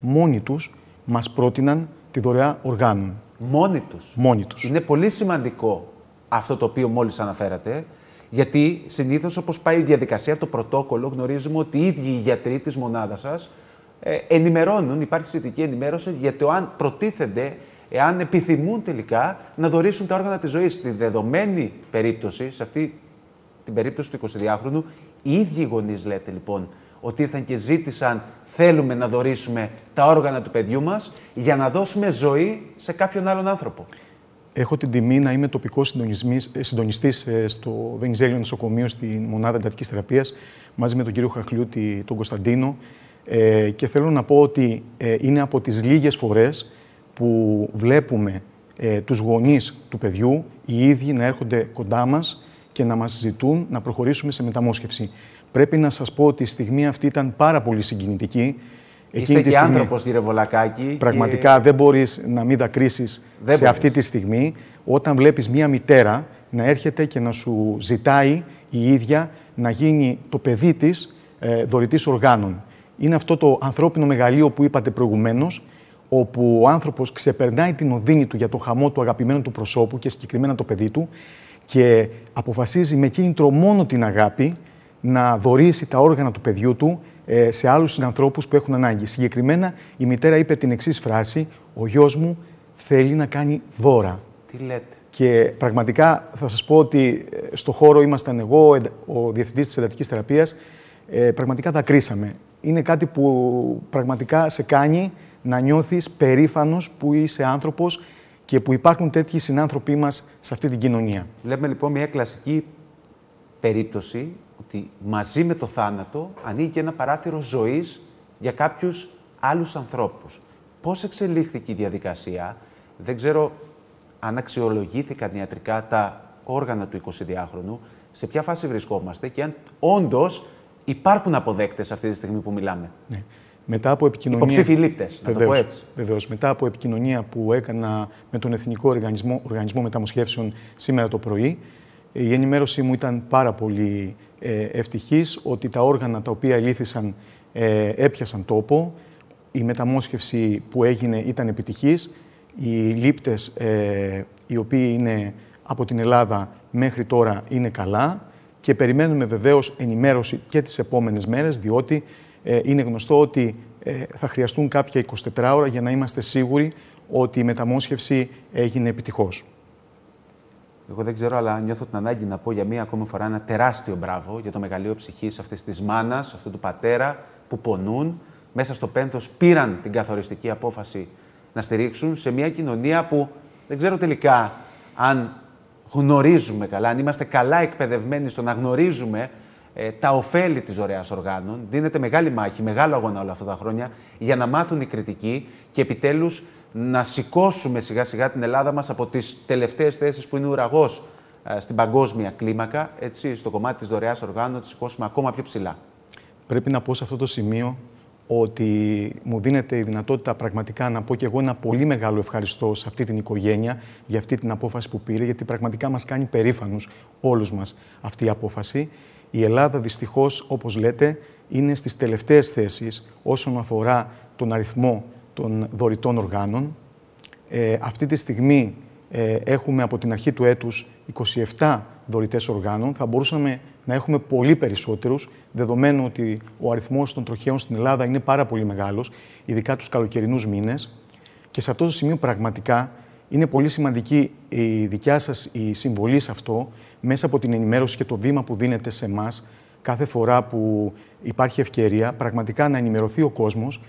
μόνοι τους μας πρότειναν τη δωρεά οργάνων. Μόνοι τους. Μόνοι τους. Είναι πολύ σημαντικό αυτό το οποίο μόλις αναφέρατε, γιατί συνήθως όπως πάει η διαδικασία, το πρωτόκολλο, γνωρίζουμε ότι οι ίδιοι οι γιατροί της μονάδας σας ε, ενημερώνουν, υπάρχει σχετική ενημέρωση για το αν προτίθενται, εάν επιθυμούν τελικά να δωρήσουν τα όργανα της ζωής. Στη δεδομένη περίπτωση, σε αυτή την περίπτωση του 22χρονου, οι ίδιοι γονείς, λέτε λοιπόν, ότι ήρθαν και ζήτησαν θέλουμε να δωρήσουμε τα όργανα του παιδιού μας για να δώσουμε ζωή σε κάποιον άλλον άνθρωπο. Έχω την τιμή να είμαι τοπικός ε, συντονιστής ε, στο Βενιζέλιο Νοσοκομείο στη Μονάδα Εντατικής Θεραπείας μαζί με τον κύριο Χαχλιούτη, τον Κωνσταντίνο. Ε, και θέλω να πω ότι είναι από τις λίγες φορές που βλέπουμε ε, τους γονείς του παιδιού οι ίδιοι να έρχονται κοντά μας και να μας ζητούν να προχωρήσουμε σε μεταμόσχευση. Πρέπει να σας πω ότι η στιγμή αυτή ήταν πάρα πολύ συγκινητική. Εκείνη Είστε και άνθρωπος, κύριε Βολακάκη. Πραγματικά δεν μπορείς να μην δακρύσεις σε αυτή τη στιγμή όταν βλέπεις μία μητέρα να έρχεται και να σου ζητάει η ίδια να γίνει το παιδί της ε, δωρητής οργάνων. Είναι αυτό το ανθρώπινο μεγαλείο που είπατε προηγουμένως, όπου ο άνθρωπος ξεπερνάει την οδύνη του για το χαμό του αγαπημένου του προσώπου και συγκεκριμένα το παιδί του και αποφασίζει με κίνητρο μόνο την αγάπη να δωρήσει τα όργανα του παιδιού του ε, σε άλλους συνανθρώπους που έχουν ανάγκη. Συγκεκριμένα η μητέρα είπε την εξής φράση «Ο γιος μου θέλει να κάνει δώρα». Τι λέτε. Και πραγματικά θα σας πω ότι ε, στο χώρο ήμασταν εγώ, ο διευθυντής της εντατικής θεραπείας, ε, πραγματικά τα κρίσαμε. Είναι κάτι που πραγματικά σε κάνει να νιώθεις περήφανος που είσαι άνθρωπος και που υπάρχουν τέτοιοι συνάνθρωποι μας σε αυτή την κοινωνία. Βλέπουμε λοιπόν μια κλασική περίπτωση ότι μαζί με το θάνατο ανοίγει και ένα παράθυρο ζωής για κάποιους άλλους ανθρώπους. Πώς εξελίχθηκε η διαδικασία, δεν ξέρω αν αξιολογήθηκαν ιατρικά τα όργανα του 22χρονου, σε ποια φάση βρισκόμαστε και αν όντως υπάρχουν αποδέκτες αυτή τη στιγμή που μιλάμε. Ναι. Μετά από επικοινωνία. Υποψήφοι λήπτες, να το πω έτσι. Βεβαίως. Μετά από επικοινωνία που έκανα με τον Εθνικό Οργανισμό, Οργανισμό Μεταμοσχεύσεων σήμερα το πρωί, η ενημέρωσή μου ήταν πάρα πολύ ε, ευτυχής ότι τα όργανα τα οποία ε, έπιασαν τόπο, η μεταμόσχευση που έγινε ήταν επιτυχής, οι λήπτες ε, οι οποίοι είναι από την Ελλάδα μέχρι τώρα είναι καλά και περιμένουμε βεβαίως ενημέρωση και τις επόμενες μέρες, διότι ε, είναι γνωστό ότι θα χρειαστούν κάποια 24 ώρα για να είμαστε σίγουροι ότι η μεταμόσχευση έγινε επιτυχώς. Εγώ δεν ξέρω, αλλά νιώθω την ανάγκη να πω για μία ακόμη φορά ένα τεράστιο μπράβο για το μεγαλείο ψυχής αυτής της μάνας, αυτού του πατέρα που πονούν. Μέσα στο πένθος πήραν την καθοριστική απόφαση να στηρίξουν σε μια κοινωνία που δεν ξέρω τελικά αν γνωρίζουμε καλά, αν είμαστε καλά εκπαιδευμένοι στο να γνωρίζουμε ε, τα ωφέλη της ωραία οργάνων. Δίνεται μεγάλη μάχη, μεγάλο αγώνα όλα αυτά τα χρόνια για να μάθουν οι κριτικοί και επιτέλους να σηκώσουμε σιγά σιγά την Ελλάδα μας από τις τελευταίες θέσεις που είναι ουραγός ε, στην παγκόσμια κλίμακα, έτσι, στο κομμάτι της δωρεάς οργάνου, να τη σηκώσουμε ακόμα πιο ψηλά. Πρέπει να πω σε αυτό το σημείο ότι μου δίνεται η δυνατότητα πραγματικά να πω και εγώ ένα πολύ μεγάλο ευχαριστώ σε αυτή την οικογένεια για αυτή την απόφαση που πήρε, γιατί πραγματικά μας κάνει περήφανους όλους μας αυτή η απόφαση. Η Ελλάδα δυστυχώς, όπως λέτε, είναι στις τελευταίες θέσεις όσον αφορά τον αριθμό των δωρητών οργάνων. Ε, αυτή τη στιγμή ε, έχουμε από την αρχή του έτους 27 δωρητές οργάνων. Θα μπορούσαμε να έχουμε πολύ περισσότερους, δεδομένου ότι ο αριθμός των τροχαίων στην Ελλάδα είναι πάρα πολύ μεγάλος, ειδικά τους καλοκαιρινούς μήνες. Και σε αυτό το σημείο πραγματικά είναι πολύ σημαντική η δικιά σας η συμβολή σε αυτό, μέσα από την ενημέρωση και το βήμα που δίνετε σε εμάς κάθε φορά που υπάρχει ευκαιρία, πραγματικά να ενημερωθεί ο κόσμος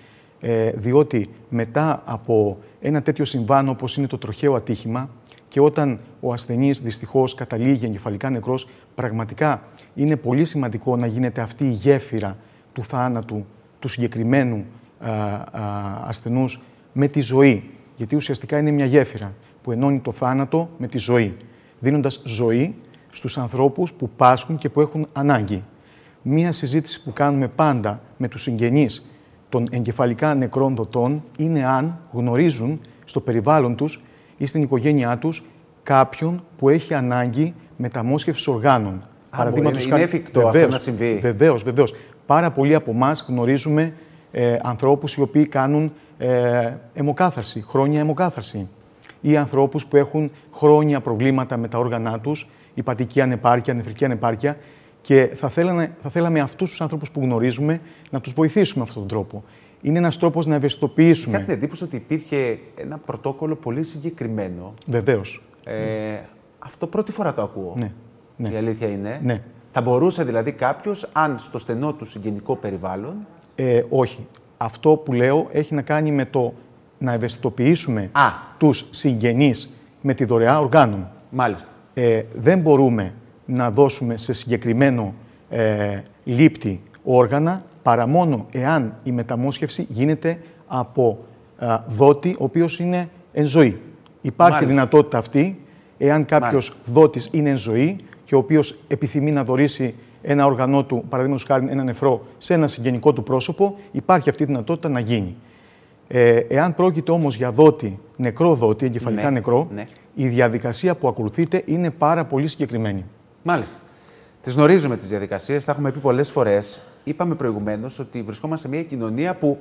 ε, διότι μετά από ένα τέτοιο συμβάν όπως είναι το τροχαίο ατύχημα και όταν ο ασθενής δυστυχώς καταλήγει εγκεφαλικά νεκρός, πραγματικά είναι πολύ σημαντικό να γίνεται αυτή η γέφυρα του θάνατου του συγκεκριμένου α, ασθενούς με τη ζωή. Γιατί ουσιαστικά είναι μια γέφυρα που ενώνει το θάνατο με τη ζωή, δίνοντας ζωή στους ανθρώπους που πάσχουν και που έχουν ανάγκη. Μία συζήτηση που κάνουμε πάντα με τους συγγενείς των εγκεφαλικά νεκρών δοτών είναι αν γνωρίζουν στο περιβάλλον τους ή στην οικογένειά τους κάποιον που έχει ανάγκη μεταμόσχευσης οργάνων. Αν Είναι εφικτό αυτό να συμβεί. Βεβαίως, βεβαίως. Πάρα πολλοί από εμάς γνωρίζουμε ε, ανθρώπους οι οποίοι κάνουν ε, αιμοκάθαρση, χρόνια αιμοκάθαρση. Ή ανθρώπους που έχουν χρόνια προβλήματα με τα όργανα τους, υπατική ανεπάρκεια, νεφρική ανεπάρκεια και θα, θέλανε, θα θέλαμε αυτούς τους άνθρωπου που γνωρίζουμε να τους βοηθήσουμε αυτόν τον τρόπο. Είναι ένας τρόπος να ευαισθητοποιήσουμε. Κάτι εντύπωση ότι υπήρχε ένα πρωτόκολλο πολύ συγκεκριμένο. Βεβαίως. Ε, ναι. Αυτό πρώτη φορά το ακούω. Ναι. ναι. Η αλήθεια είναι. Ναι. Θα μπορούσε δηλαδή κάποιος, αν στο στενό του συγγενικό περιβάλλον. Ε, όχι. Αυτό που λέω έχει να κάνει με το να ευαισθητοποιήσουμε τους συγγενείς με τη δωρεά οργάνων. Μάλιστα. Ε, δεν μπορούμε να δώσουμε σε συγκεκριμένο ε, λήπτη όργανα, παρά μόνο εάν η μεταμόσχευση γίνεται από ε, δότη, ο οποίος είναι εν ζωή. Υπάρχει δυνατότητα αυτή, εάν κάποιος Μάλιστα. δότης είναι εν ζωή και ο οποίος επιθυμεί να δωρήσει ένα όργανό του, παραδείγματος χάρη ένα νεφρό, σε ένα συγγενικό του πρόσωπο, υπάρχει αυτή η δυνατότητα να γίνει. Ε, εάν πρόκειται όμως για δότη, νεκρό δότη, εγκεφαλικά ναι, νεκρό, ναι. η διαδικασία που ακολουθείται είναι πάρα πολύ συγκεκριμένη. Μάλιστα. Τις γνωρίζουμε τις διαδικασίες, τα έχουμε πει πολλές φορές. Είπαμε προηγουμένως ότι βρισκόμαστε σε μια κοινωνία που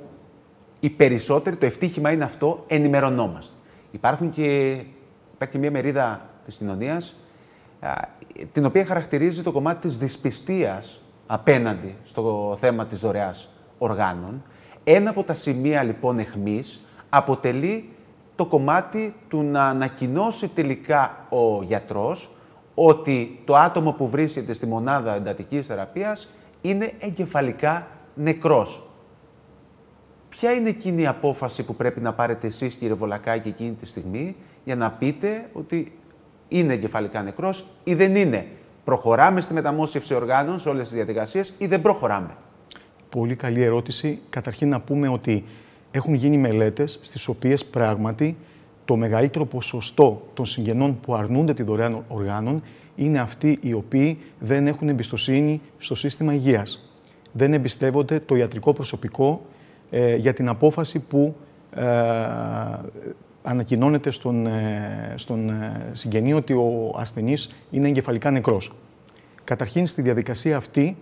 οι περισσότεροι, το ευτύχημα είναι αυτό, ενημερωνόμαστε. Υπάρχουν και, υπάρχει και μια μερίδα της κοινωνίας την οποία χαρακτηρίζει το κομμάτι της δυσπιστίας απέναντι στο θέμα της δωρεάς οργάνων. Ένα από τα σημεία λοιπόν εχμής, αποτελεί το κομμάτι του να ανακοινώσει τελικά ο γιατρός ότι το άτομο που βρίσκεται στη μονάδα εντατικής θεραπείας είναι εγκεφαλικά νεκρός. Ποια είναι εκείνη η απόφαση που πρέπει να πάρετε εσείς κύριε Βολακάκη εκείνη τη στιγμή για να πείτε ότι είναι εγκεφαλικά νεκρός ή δεν είναι. Προχωράμε στη μεταμόσχευση οργάνων σε όλες τις διαδικασίες ή δεν προχωράμε. Πολύ καλή ερώτηση. Καταρχήν να πούμε ότι έχουν γίνει μελέτες στις οποίες πράγματι το μεγαλύτερο ποσοστό των συγγενών που αρνούνται τη δωρεάν οργάνων είναι αυτοί οι οποίοι δεν έχουν εμπιστοσύνη στο σύστημα υγείας. Δεν εμπιστεύονται το ιατρικό προσωπικό ε, για την απόφαση που ε, ανακοινώνεται στον, ε, στον ε, συγγενή ότι ο ασθενής είναι εγκεφαλικά νεκρός. Καταρχήν στη διαδικασία αυτή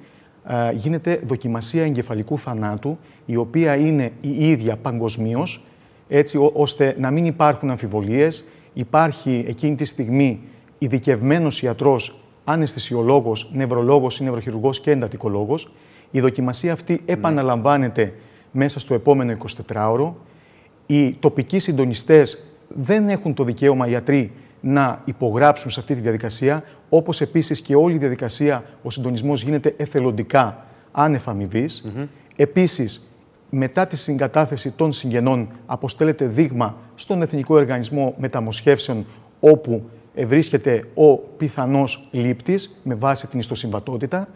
γίνεται δοκιμασία εγκεφαλικού θανάτου, η οποία είναι η ίδια παγκοσμίως έτσι ώστε να μην υπάρχουν αμφιβολίες. Υπάρχει εκείνη τη στιγμή ειδικευμένος ιατρός, αναισθησιολόγος, νευρολόγος ή νευροχειρουργός και εντατικολόγος. Η δοκιμασία αυτή ναι. επαναλαμβάνεται μέσα στο επόμενο 24ωρο. Οι τοπικοί συντονιστές δεν έχουν το δικαίωμα οι ιατροί να υπογράψουν σε αυτή τη διαδικασία, όπως επίσης και όλη η δοκιμασια αυτη επαναλαμβανεται μεσα στο επομενο 24 ωρο οι τοπικοι συντονιστες δεν εχουν το δικαιωμα οι γιατροι να υπογραψουν σε αυτη τη διαδικασια οπως επισης και ολη η διαδικασια ο συντονισμός γίνεται εθελοντικά, άνευ μετά τη συγκατάθεση των συγγενών αποστέλλεται δείγμα στον Εθνικό Οργανισμό Μεταμοσχεύσεων όπου βρίσκεται ο πιθανός λήπτης με βάση την ιστοσυμβατότητα.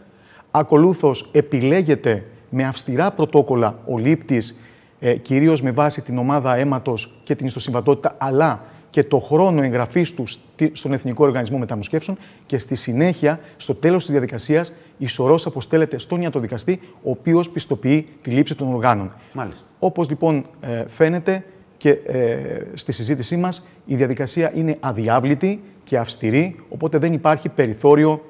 Ακολούθως επιλέγεται με αυστηρά πρωτόκολλα ο λήπτης ε, κυρίως με βάση την ομάδα αίματος και την ιστοσυμβατότητα αλλά και το χρόνο εγγραφής του στον Εθνικό Οργανισμό Μεταμοσχεύσεων και στη συνέχεια, στο τέλος της διαδικασίας, ισορρός αποστέλλεται στον ιατροδικαστή, ο οποίος πιστοποιεί τη λήψη των οργάνων. Όπως λοιπόν ε, φαίνεται και ε, στη συζήτησή μας, η διαδικασία είναι αδιάβλητη και αυστηρή, οπότε δεν υπάρχει περιθώριο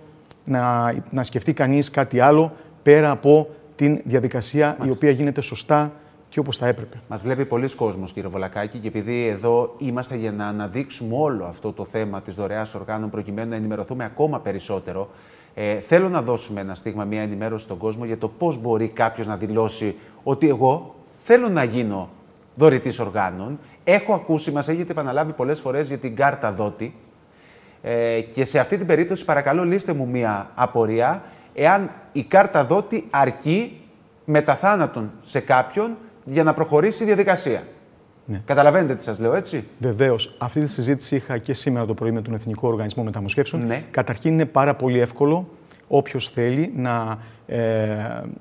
να, να σκεφτεί κανείς κάτι άλλο πέρα από την διαδικασία η οποία γίνεται σωστά και όπως θα έπρεπε. Μας βλέπει πολλοί κόσμος κύριε Βολακάκη και επειδή εδώ είμαστε για να αναδείξουμε όλο αυτό το θέμα της δωρεάς οργάνων προκειμένου να ενημερωθούμε ακόμα περισσότερο ε, θέλω να δώσουμε ένα στίγμα, μια ενημέρωση στον κόσμο για το πώς μπορεί κάποιος να δηλώσει ότι εγώ θέλω να γίνω δωρητής οργάνων. Έχω ακούσει, μας έχετε επαναλάβει πολλές φορές για την κάρτα δότη. Ε, και σε αυτή την περίπτωση, παρακαλώ, λύστε μου μία απορία εάν η κάρτα δότη αρκεί μετά θάνατον σε κάποιον για να προχωρήσει η διαδικασία. Ναι. Καταλαβαίνετε τι σας λέω, έτσι. Βεβαίως. Αυτή τη συζήτηση είχα και σήμερα το πρωί με τον Εθνικό Οργανισμό Μεταμοσχεύσεων. Ναι. Καταρχήν είναι πάρα πολύ εύκολο όποιος θέλει να ε,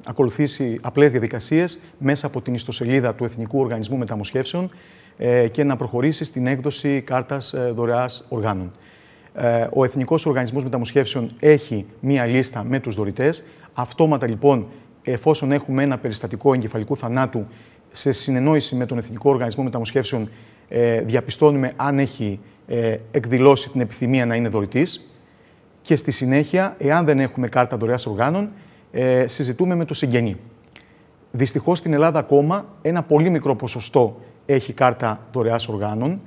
ακολουθήσει απλές διαδικασίες μέσα από την ιστοσελίδα του Εθνικού Οργανισμού Μεταμοσχεύσεων ε, και να προχωρήσει στην έκδοση κάρτας ε, δωρεάς οργάνων. Ε, ο Εθνικός Οργανισμός Μεταμοσχεύσεων έχει μία λίστα με τους δωρητές. Αυτόματα λοιπόν, εφόσον έχουμε ένα περιστατικό εγκεφαλικού θανάτου σε συνεννόηση με τον Εθνικό Οργανισμό Μεταμοσχεύσεων ε, διαπιστώνουμε αν έχει ε, εκδηλώσει την επιθυμία να είναι δωρητής. Και στη συνέχεια, εάν δεν έχουμε κάρτα δωρεάς οργάνων, ε, συζητούμε με το συγγενή. Δυστυχώς στην Ελλάδα ακόμα ένα πολύ μικρό ποσοστό έχει κάρτα δωρεάς οργάνων. Ε,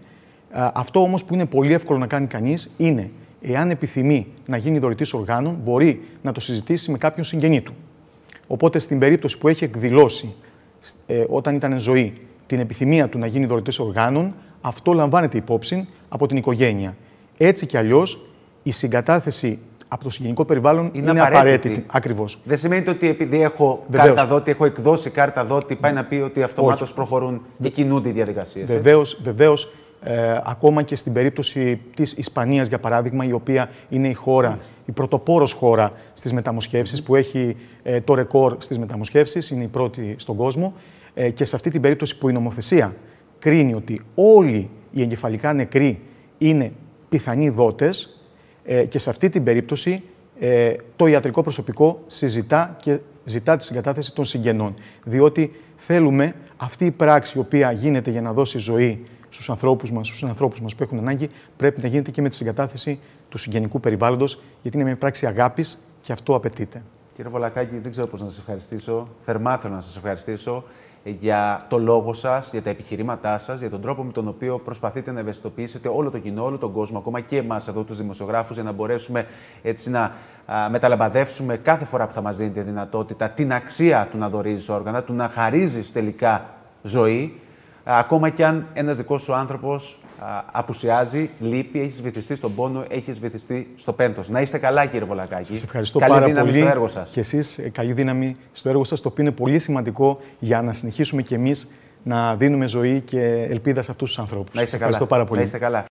αυτό όμως που είναι πολύ εύκολο να κάνει κανείς είναι, εάν επιθυμεί να γίνει δωρητής οργάνων, μπορεί να το συζητήσει με κάποιον συγγενή του. Οπότε στην περίπτωση που έχει εκδηλώσει ε, όταν ήταν ζωή την επιθυμία του να γίνει δωρητής οργάνων, αυτό λαμβάνεται υπόψη από την οικογένεια. Έτσι κι αλλιώς η συγκατάθεση από το συγγενικό περιβάλλον είναι, απαραίτητη. απαραίτητη. Ακριβώς. Δεν σημαίνει ότι επειδή έχω κάρτα δότη, έχω εκδώσει κάρτα δότη, πάει να πει ότι αυτομάτως προχωρούν και κινούνται οι διαδικασίες. Βεβαίω, ε, ακόμα και στην περίπτωση της Ισπανίας, για παράδειγμα, η οποία είναι η χώρα, η πρωτοπόρος χώρα στις μεταμοσχεύσεις, που έχει ε, το ρεκόρ στις μεταμοσχεύσεις, είναι η πρώτη στον κόσμο. Ε, και σε αυτή την περίπτωση που η νομοθεσία κρίνει ότι όλοι οι εγκεφαλικά νεκροί είναι πιθανοί δότες και σε αυτή την περίπτωση το ιατρικό προσωπικό συζητά και ζητά τη συγκατάθεση των συγγενών. Διότι θέλουμε αυτή η πράξη η οποία γίνεται για να δώσει ζωή στους ανθρώπους μας, στους ανθρώπου μας που έχουν ανάγκη, πρέπει να γίνεται και με τη συγκατάθεση του συγγενικού περιβάλλοντος, γιατί είναι μια πράξη αγάπης και αυτό απαιτείται. Κύριε Βολακάκη, δεν ξέρω πώς να σας ευχαριστήσω. Θερμά θέλω να σας ευχαριστήσω ε, για το λόγο σας, για τα επιχειρήματά σας, για τον τρόπο με τον οποίο προσπαθείτε να ευαισθητοποιήσετε όλο το κοινό, όλο τον κόσμο, ακόμα και εμάς εδώ τους δημοσιογράφους, για να μπορέσουμε έτσι να μεταλαμπαδεύσουμε κάθε φορά που θα μας δίνετε δυνατότητα την αξία του να δωρίζει όργανα, του να χαρίζεις τελικά ζωή ακόμα κι αν ένας δικός σου άνθρωπος απουσιάζει, λείπει, έχεις βυθιστεί στον πόνο, έχεις βυθιστεί στο πένθος. Να είστε καλά, κύριε Βολακάκη. Σας ευχαριστώ καλή πάρα δύναμη στο έργο σας. Και εσείς, ε, καλή δύναμη στο έργο σας, το οποίο είναι πολύ σημαντικό για να συνεχίσουμε κι εμείς να δίνουμε ζωή και ελπίδα σε αυτούς τους ανθρώπους. Να είστε καλά. Να είστε καλά.